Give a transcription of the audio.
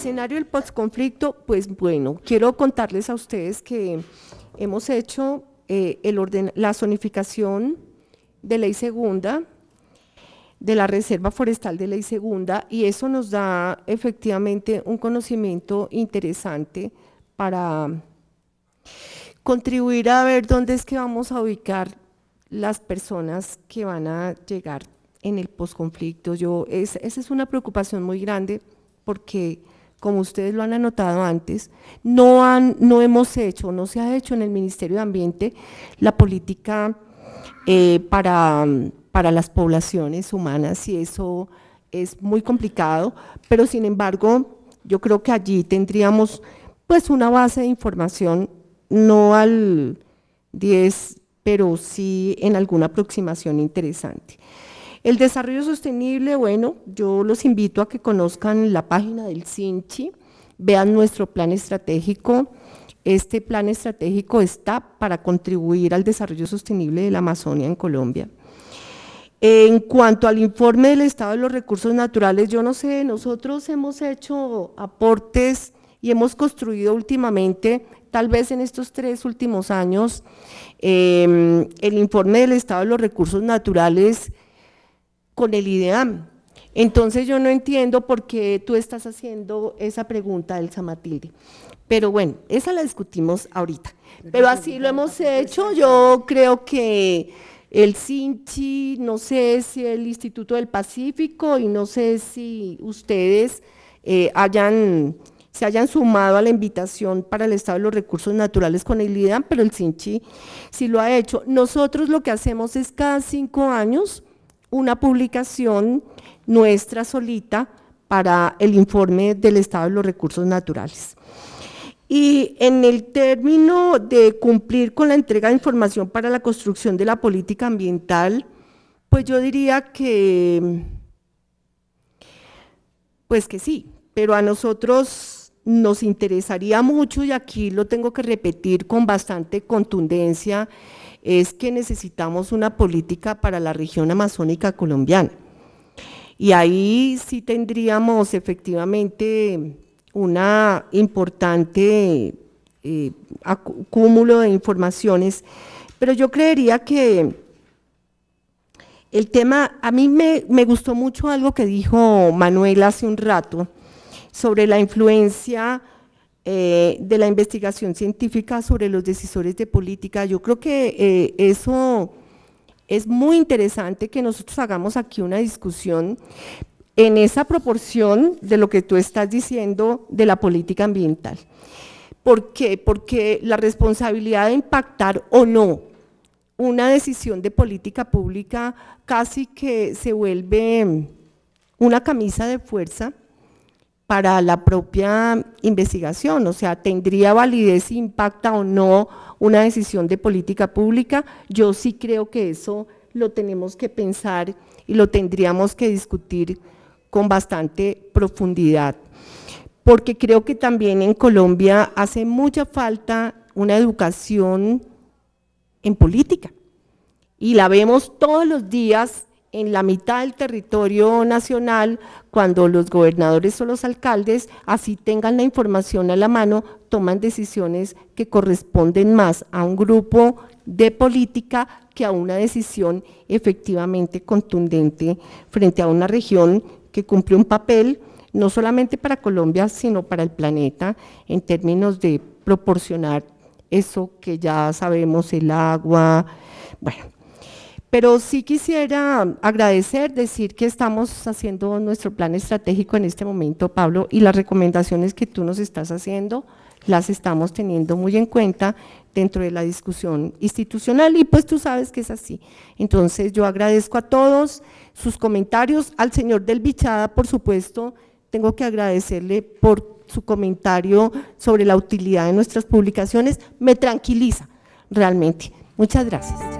escenario del postconflicto, pues bueno, quiero contarles a ustedes que hemos hecho eh, el la zonificación de ley segunda, de la Reserva Forestal de Ley Segunda, y eso nos da efectivamente un conocimiento interesante para contribuir a ver dónde es que vamos a ubicar las personas que van a llegar en el posconflicto. Yo, es, esa es una preocupación muy grande porque como ustedes lo han anotado antes, no, han, no hemos hecho, no se ha hecho en el Ministerio de Ambiente la política eh, para, para las poblaciones humanas y eso es muy complicado, pero sin embargo yo creo que allí tendríamos pues una base de información, no al 10, pero sí en alguna aproximación interesante. El desarrollo sostenible, bueno, yo los invito a que conozcan la página del CINCHI, vean nuestro plan estratégico. Este plan estratégico está para contribuir al desarrollo sostenible de la Amazonia en Colombia. En cuanto al informe del estado de los recursos naturales, yo no sé, nosotros hemos hecho aportes y hemos construido últimamente, tal vez en estos tres últimos años, em, el informe del estado de los recursos naturales con el IDEAM. Entonces yo no entiendo por qué tú estás haciendo esa pregunta, Elsa Matilde. Pero bueno, esa la discutimos ahorita. Pero así lo hemos hecho. Yo creo que el Sinchi, no sé si el Instituto del Pacífico y no sé si ustedes eh, hayan, se hayan sumado a la invitación para el Estado de los Recursos Naturales con el IDAM, pero el Sinchi sí lo ha hecho. Nosotros lo que hacemos es cada cinco años una publicación nuestra solita para el informe del estado de los recursos naturales. Y en el término de cumplir con la entrega de información para la construcción de la política ambiental, pues yo diría que, pues que sí, pero a nosotros nos interesaría mucho, y aquí lo tengo que repetir con bastante contundencia, es que necesitamos una política para la región amazónica colombiana. Y ahí sí tendríamos efectivamente un importante eh, cúmulo de informaciones, pero yo creería que el tema, a mí me, me gustó mucho algo que dijo Manuel hace un rato sobre la influencia eh, de la investigación científica sobre los decisores de política. Yo creo que eh, eso es muy interesante que nosotros hagamos aquí una discusión en esa proporción de lo que tú estás diciendo de la política ambiental. ¿Por qué? Porque la responsabilidad de impactar o no una decisión de política pública casi que se vuelve una camisa de fuerza para la propia investigación, o sea, ¿tendría validez si impacta o no una decisión de política pública? Yo sí creo que eso lo tenemos que pensar y lo tendríamos que discutir con bastante profundidad, porque creo que también en Colombia hace mucha falta una educación en política y la vemos todos los días en la mitad del territorio nacional, cuando los gobernadores o los alcaldes así tengan la información a la mano, toman decisiones que corresponden más a un grupo de política que a una decisión efectivamente contundente frente a una región que cumple un papel no solamente para Colombia, sino para el planeta en términos de proporcionar eso que ya sabemos, el agua, bueno, pero sí quisiera agradecer, decir que estamos haciendo nuestro plan estratégico en este momento, Pablo, y las recomendaciones que tú nos estás haciendo las estamos teniendo muy en cuenta dentro de la discusión institucional y pues tú sabes que es así. Entonces yo agradezco a todos sus comentarios, al señor del Bichada, por supuesto, tengo que agradecerle por su comentario sobre la utilidad de nuestras publicaciones, me tranquiliza realmente. Muchas gracias.